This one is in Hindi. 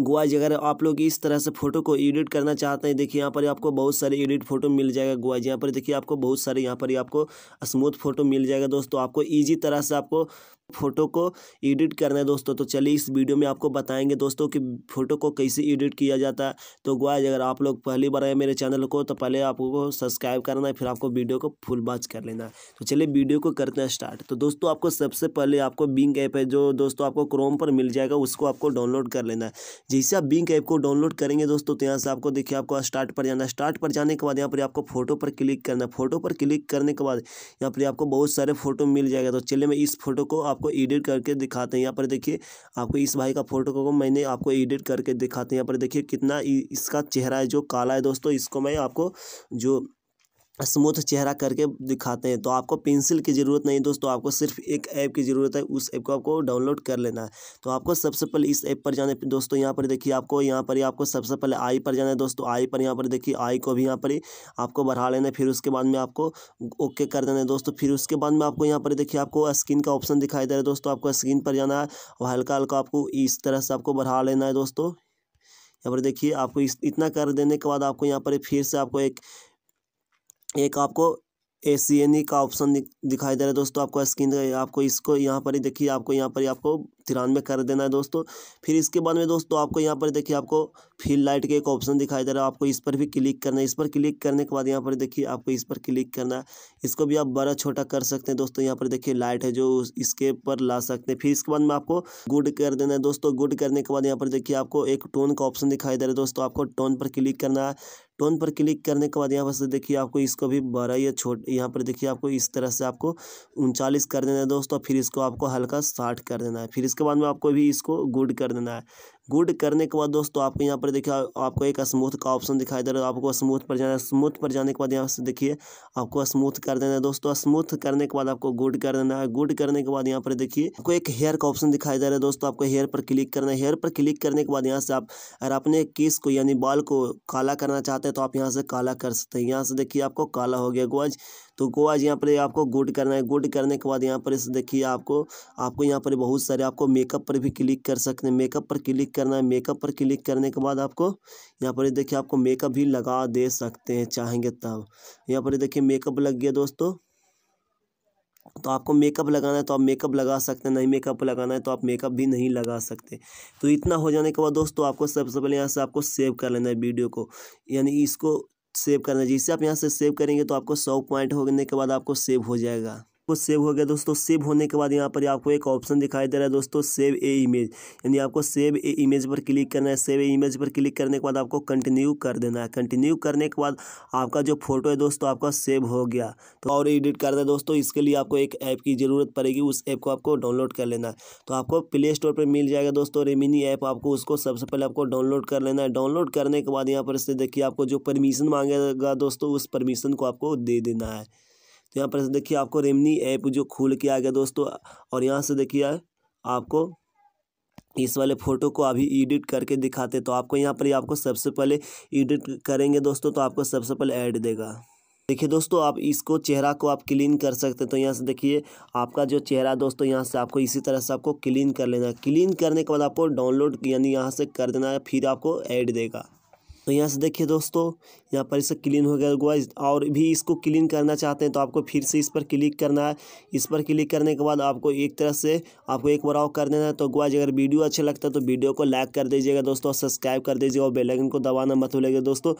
गुआज अगर आप लोग इस तरह से फोटो को एडिट करना चाहते हैं देखिए यहाँ पर आपको बहुत सारे एडिट फोटो मिल जाएगा गुआज यहाँ पर देखिए आपको बहुत सारे यहाँ पर आपको स्मूथ फोटो मिल जाएगा दोस्तों आपको इजी तरह से आपको फोटो को एडिट करना है दोस्तों तो चलिए इस वीडियो में आपको बताएंगे दोस्तों कि फ़ोटो को कैसे एडिट किया जाता है तो गुआज अगर आप लोग पहली बार आए मेरे चैनल को तो पहले आपको सब्सक्राइब करना है फिर आपको वीडियो को फुल बाच कर लेना है तो चलिए वीडियो को करते हैं स्टार्ट तो दोस्तों आपको सबसे पहले आपको बिंग ऐप है जो दोस्तों आपको क्रोम पर मिल जाएगा उसको आपको डाउनलोड कर लेना है जैसे आप बिंक ऐप को डाउनलोड करेंगे दोस्तों तो यहाँ से आपको देखिए आपको स्टार्ट पर जाना स्टार्ट पर जाने के बाद यहाँ पर आपको फोटो पर क्लिक करना फोटो पर क्लिक करने के बाद यहाँ पर आपको बहुत सारे फोटो मिल जाएगा तो चलिए मैं इस फोटो को आपको एडिट करके दिखाते हैं यहाँ पर देखिए आपको इस भाई का फोटो को मैंने आपको एडिट करके दिखाते हैं यहाँ पर देखिए कितना इसका चेहरा है जो काला है दोस्तों इसको मैं आपको जो स्मूथ चेहरा करके दिखाते हैं तो आपको पेंसिल की ज़रूरत नहीं दोस्तों आपको सिर्फ एक ऐप की ज़रूरत है उस ऐप को आपको डाउनलोड कर लेना है तो आपको सबसे पहले इस ऐप पर जाने दोस्तों यहाँ पर देखिए आपको यहाँ पर आपको सबसे पहले आई पर जाना है दोस्तों आई पर यहाँ पर देखिए आई को भी यहाँ पर ही आपको बढ़ा लेना है फिर उसके बाद में आपको ओके कर देना है दोस्तों फिर उसके बाद में आपको यहाँ पर देखिए आपको स्क्रीन का ऑप्शन दिखाई दे रहा है दोस्तों आपको स्क्रीन पर जाना है और हल्का हल्का आपको इस तरह से आपको बढ़ा लेना है दोस्तों यहाँ पर देखिए आपको इस इतना कर देने के बाद आपको यहाँ पर फिर से आपको एक एक आपको ए सी एन ई का ऑप्शन दिखाई दे रहा है दोस्तों आपको स्क्रीन आपको इसको यहाँ पर ही देखिए आपको यहाँ पर ही आपको तिरानवे कर देना है दोस्तों फिर इसके बाद में दोस्तों आपको यहाँ पर देखिए आपको फील लाइट के एक ऑप्शन दिखाई दे रहा है आपको इस पर भी क्लिक करना है इस पर क्लिक करने के बाद यहाँ पर देखिए आपको इस पर क्लिक करना है इसको भी आप बड़ा छोटा कर सकते हैं दोस्तों यहाँ पर देखिए लाइट है जो इसके पर ला सकते हैं फिर इसके बाद में आपको गुड कर देना है दोस्तों गुड करने के बाद यहाँ पर देखिए आपको एक टोन का ऑप्शन दिखाई दे रहा है दोस्तों आपको टोन पर क्लिक करना है टोन पर क्लिक करने के बाद यहाँ पर देखिए आपको इसको भी बड़ा या छोट यहाँ पर देखिए आपको इस तरह से आपको उनचालीस कर देना है दोस्तों फिर इसको आपको हल्का साठ कर देना है फिर इसके बाद में आपको भी इसको गुड कर देना है गुड करने के बाद दोस्तों आपको यहाँ पर देखिए आपको एक स्मूथ का ऑप्शन दिखाई दे रहा है आपको स्मूथ पर जाना है स्मूथ पर जाने के बाद यहाँ से देखिए आपको स्मूथ कर देना है दोस्तों स्मूथ करने के बाद आपको गुड कर देना है गुड करने के बाद यहाँ पर देखिए आपको एक हेयर का ऑप्शन दिखाई दे रहा है दोस्तों आपको हेयर पर क्लिक करना है हेयर पर क्लिक करने के बाद यहाँ से आप अगर अपने केस को यानी बाल को काला करना चाहते हैं तो आप यहाँ से काला कर सकते हैं यहाँ से देखिए आपको काला हो गया गोवाज तो गोवाज यहाँ पर आपको गुड करना है गुड करने के बाद यहाँ पर देखिए आपको आपको यहाँ पर बहुत सारे आपको मेकअप पर भी क्लिक कर सकते हैं मेकअप पर क्लिक क्लिक करना है मेकअप पर क्लिक करने के बाद आपको यहाँ पर देखिए आपको मेकअप भी लगा दे सकते हैं चाहेंगे तब यहाँ पर देखिए मेकअप लग गया दोस्तों तो आपको मेकअप लगाना है तो आप मेकअप लगा सकते हैं नहीं मेकअप लगाना है तो आप मेकअप भी नहीं लगा सकते तो इतना हो जाने के बाद दोस्तों आपको सबसे पहले यहाँ से आपको सेव कर लेना है वीडियो को यानी इसको सेव करना है जिससे आप यहाँ से सेव करेंगे तो आपको सौ पॉइंट होने के बाद आपको सेव हो जाएगा वो सेव हो गया दोस्तों सेव होने के बाद यहाँ पर आपको एक ऑप्शन दिखाई दे रहा है दोस्तों सेव ए इमेज यानी आपको सेव ए इमेज पर क्लिक करना है सेव ए इमेज पर क्लिक करने के बाद आपको कंटिन्यू कर देना है कंटिन्यू करने के बाद आपका जो फोटो है दोस्तों आपका सेव हो गया तो और एडिट करना दे दोस्तों इसके लिए आपको एक ऐप की ज़रूरत पड़ेगी उस ऐप को आपको डाउनलोड कर लेना है तो आपको प्ले स्टोर पर मिल जाएगा दोस्तों रेमिनी ऐप आपको उसको सबसे पहले आपको डाउनलोड कर लेना है डाउनलोड करने के बाद यहाँ पर से देखिए आपको जो परमिशन मांगेगा दोस्तों उस परमिशन को आपको दे देना है तो यहाँ पर देखिए आपको रेमनी ऐप जो खोल के आ गया दोस्तों और यहाँ से देखिए आपको इस वाले फ़ोटो को अभी एडिट करके दिखाते तो आपको यहाँ पर आपको सबसे पहले एडिट करेंगे दोस्तों तो आपको सबसे पहले ऐड देगा देखिए दोस्तों आप इसको चेहरा को आप क्लीन कर सकते हैं तो यहाँ से देखिए आपका जो चेहरा दोस्तों यहाँ से आपको इसी तरह से आपको क्लीन कर लेना है क्लीन करने के बाद आपको डाउनलोड यानी यहाँ से कर देना है फिर आपको ऐड देगा तो यहाँ से देखिए दोस्तों यहाँ पर इसे क्लीन हो गया हुआ और भी इसको क्लीन करना चाहते हैं तो आपको फिर से इस पर क्लिक करना है इस पर क्लिक करने के बाद आपको एक तरह से आपको एक बार और कर देना है तो गुआज अगर वीडियो अच्छा लगता है तो वीडियो को लाइक कर दीजिएगा दोस्तों और सब्सक्राइब कर दीजिएगा और बेलाइकन को दबाना मत भूलिएगा दोस्तों